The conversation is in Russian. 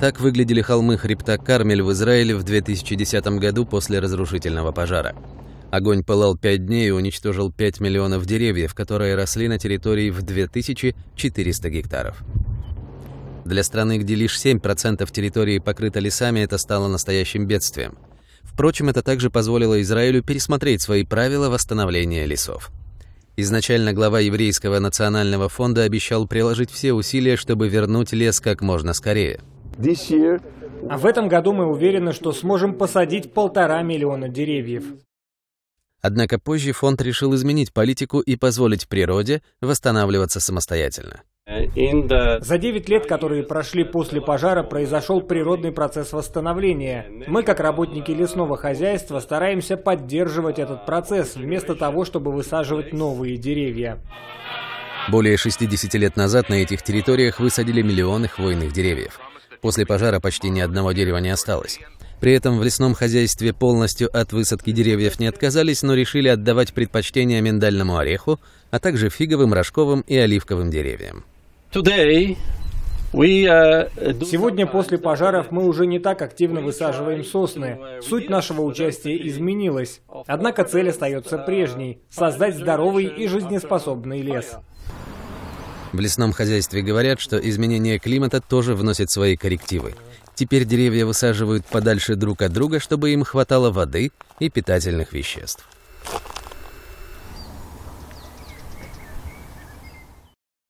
Так выглядели холмы хребта Кармель в Израиле в 2010 году после разрушительного пожара. Огонь пылал пять дней и уничтожил 5 миллионов деревьев, которые росли на территории в 2400 гектаров. Для страны, где лишь 7% территории покрыто лесами, это стало настоящим бедствием. Впрочем, это также позволило Израилю пересмотреть свои правила восстановления лесов. Изначально глава Еврейского национального фонда обещал приложить все усилия, чтобы вернуть лес как можно скорее – а в этом году мы уверены, что сможем посадить полтора миллиона деревьев. Однако позже фонд решил изменить политику и позволить природе восстанавливаться самостоятельно. Uh, За 9 лет, которые прошли после пожара, произошел природный процесс восстановления. Мы, как работники лесного хозяйства, стараемся поддерживать этот процесс, вместо того, чтобы высаживать новые деревья. Более 60 лет назад на этих территориях высадили миллионы хвойных деревьев. После пожара почти ни одного дерева не осталось. При этом в лесном хозяйстве полностью от высадки деревьев не отказались, но решили отдавать предпочтение миндальному ореху, а также фиговым, рожковым и оливковым деревьям. Uh, Сегодня после пожаров мы уже не так активно высаживаем сосны. Uh, Суть нашего участия изменилась. Однако цель uh, остается прежней – создать здоровый и жизнеспособный лес. В лесном хозяйстве говорят, что изменение климата тоже вносит свои коррективы. Теперь деревья высаживают подальше друг от друга, чтобы им хватало воды и питательных веществ.